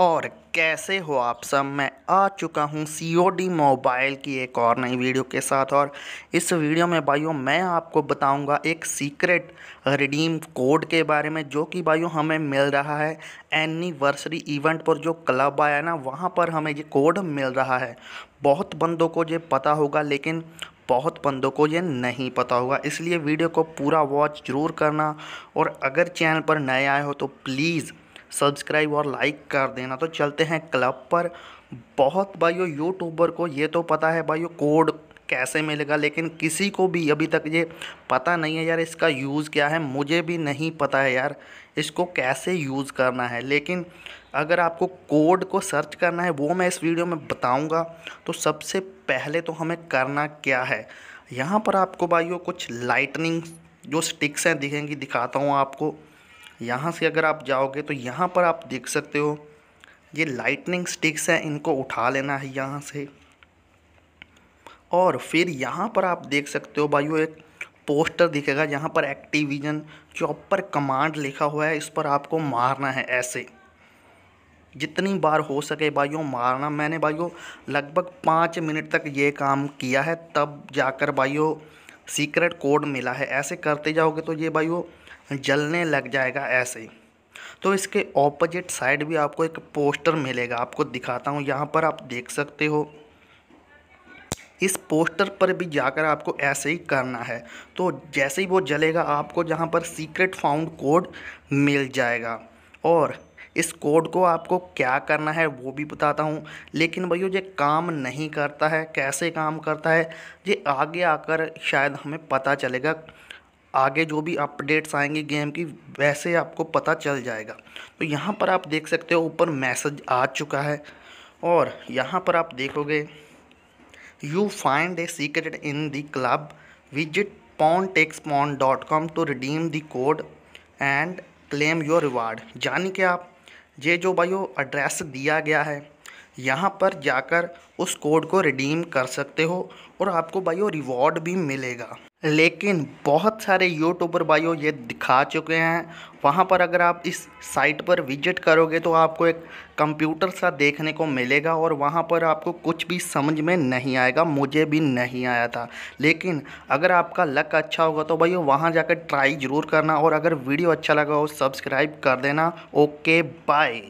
और कैसे हो आप सब मैं आ चुका हूँ डी मोबाइल की एक और नई वीडियो के साथ और इस वीडियो में भाइयों मैं आपको बताऊंगा एक सीक्रेट रिडीम कोड के बारे में जो कि भाइयों हमें मिल रहा है एनिवर्सरी इवेंट पर जो क्लब आया ना वहाँ पर हमें ये कोड मिल रहा है बहुत बंदों को ये पता होगा लेकिन बहुत बंदों को ये नहीं पता होगा इसलिए वीडियो को पूरा वॉच ज़रूर करना और अगर चैनल पर नए आए हो तो प्लीज़ सब्सक्राइब और लाइक कर देना तो चलते हैं क्लब पर बहुत भाइयों यूट्यूबर को ये तो पता है भाइयों कोड कैसे मिलेगा लेकिन किसी को भी अभी तक ये पता नहीं है यार इसका यूज़ क्या है मुझे भी नहीं पता है यार इसको कैसे यूज़ करना है लेकिन अगर आपको कोड को सर्च करना है वो मैं इस वीडियो में बताऊंगा तो सबसे पहले तो हमें करना क्या है यहाँ पर आपको भाइयों कुछ लाइटनिंग जो स्टिक्स हैं दिखेंगी दिखाता हूँ आपको यहाँ से अगर आप जाओगे तो यहाँ पर आप देख सकते हो ये लाइटनिंग स्टिक्स हैं इनको उठा लेना है यहाँ से और फिर यहाँ पर आप देख सकते हो भाइयों एक पोस्टर दिखेगा जहाँ पर एक्टिविजन चॉपर कमांड लिखा हुआ है इस पर आपको मारना है ऐसे जितनी बार हो सके भाइयों मारना मैंने भाइयों लगभग पाँच मिनट तक ये काम किया है तब जाकर भाइयों सीक्रेट कोड मिला है ऐसे करते जाओगे तो ये भाइयों जलने लग जाएगा ऐसे ही तो इसके ऑपोजिट साइड भी आपको एक पोस्टर मिलेगा आपको दिखाता हूँ यहाँ पर आप देख सकते हो इस पोस्टर पर भी जाकर आपको ऐसे ही करना है तो जैसे ही वो जलेगा आपको जहाँ पर सीक्रेट फाउंड कोड मिल जाएगा और इस कोड को आपको क्या करना है वो भी बताता हूँ लेकिन भैया ये काम नहीं करता है कैसे काम करता है ये आगे आकर शायद हमें पता चलेगा आगे जो भी अपडेट्स आएंगे गेम की वैसे आपको पता चल जाएगा तो यहाँ पर आप देख सकते हो ऊपर मैसेज आ चुका है और यहाँ पर आप देखोगे you find a secret in the club visit pawn takes pawn dot com to redeem the code and claim your reward यानी कि आप ये जो भाई एड्रेस दिया गया है यहाँ पर जाकर उस कोड को रिडीम कर सकते हो और आपको भाइयों रिवॉर्ड भी मिलेगा लेकिन बहुत सारे यूट्यूबर भाइयों ये दिखा चुके हैं वहाँ पर अगर आप इस साइट पर विजिट करोगे तो आपको एक कंप्यूटर सा देखने को मिलेगा और वहाँ पर आपको कुछ भी समझ में नहीं आएगा मुझे भी नहीं आया था लेकिन अगर आपका लक अच्छा होगा तो भाई वहाँ जाकर ट्राई ज़रूर करना और अगर वीडियो अच्छा लगा हो सब्सक्राइब कर देना ओके बाय